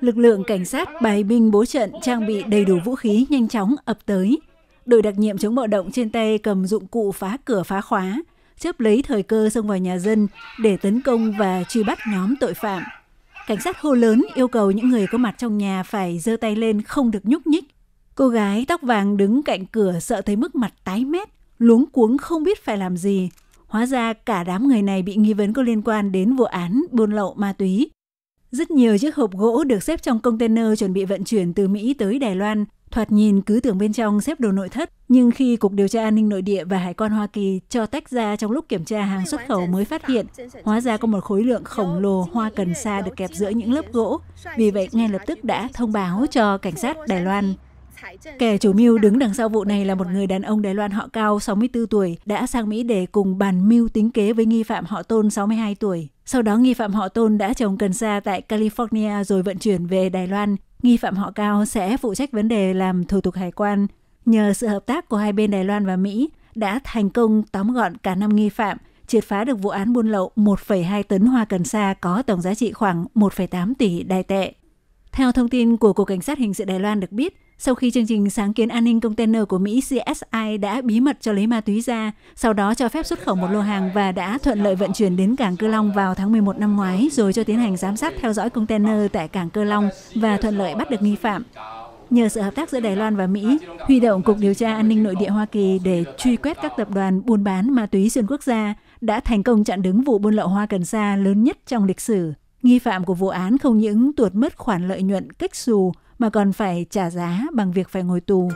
Lực lượng cảnh sát bài binh bố trận trang bị đầy đủ vũ khí nhanh chóng ập tới. Đội đặc nhiệm chống bạo động trên tay cầm dụng cụ phá cửa phá khóa, chớp lấy thời cơ xông vào nhà dân để tấn công và truy bắt nhóm tội phạm. Cảnh sát hô lớn yêu cầu những người có mặt trong nhà phải giơ tay lên không được nhúc nhích. Cô gái tóc vàng đứng cạnh cửa sợ thấy mức mặt tái mét, luống cuống không biết phải làm gì. Hóa ra cả đám người này bị nghi vấn có liên quan đến vụ án buôn lậu ma túy. Rất nhiều chiếc hộp gỗ được xếp trong container chuẩn bị vận chuyển từ Mỹ tới Đài Loan. Thoạt nhìn cứ tưởng bên trong xếp đồ nội thất, nhưng khi Cục Điều tra An ninh Nội địa và Hải quan Hoa Kỳ cho tách ra trong lúc kiểm tra hàng xuất khẩu mới phát hiện, hóa ra có một khối lượng khổng lồ hoa cần sa được kẹp giữa những lớp gỗ. Vì vậy, ngay lập tức đã thông báo cho cảnh sát Đài Loan. Kẻ chủ mưu đứng đằng sau vụ này là một người đàn ông Đài Loan họ cao 64 tuổi đã sang Mỹ để cùng bàn mưu tính kế với nghi phạm họ tôn 62 tuổi. Sau đó nghi phạm họ tôn đã trồng cần sa tại California rồi vận chuyển về Đài Loan. Nghi phạm họ cao sẽ phụ trách vấn đề làm thủ tục hải quan. Nhờ sự hợp tác của hai bên Đài Loan và Mỹ đã thành công tóm gọn cả năm nghi phạm, triệt phá được vụ án buôn lậu 1,2 tấn hoa cần sa có tổng giá trị khoảng 1,8 tỷ đài tệ. Theo thông tin của Cục Cảnh sát Hình sự Đài Loan được biết, sau khi chương trình sáng kiến an ninh container của Mỹ CSI đã bí mật cho lấy ma túy ra, sau đó cho phép xuất khẩu một lô hàng và đã thuận lợi vận chuyển đến cảng Cơ Long vào tháng 11 năm ngoái rồi cho tiến hành giám sát theo dõi container tại cảng Cơ Long và thuận lợi bắt được nghi phạm. Nhờ sự hợp tác giữa Đài Loan và Mỹ, huy động Cục Điều tra An ninh Nội địa Hoa Kỳ để truy quét các tập đoàn buôn bán ma túy xuyên quốc gia đã thành công chặn đứng vụ buôn lậu hoa cần sa lớn nhất trong lịch sử. Nghi phạm của vụ án không những tuột mất khoản lợi nhuận cách xù mà còn phải trả giá bằng việc phải ngồi tù.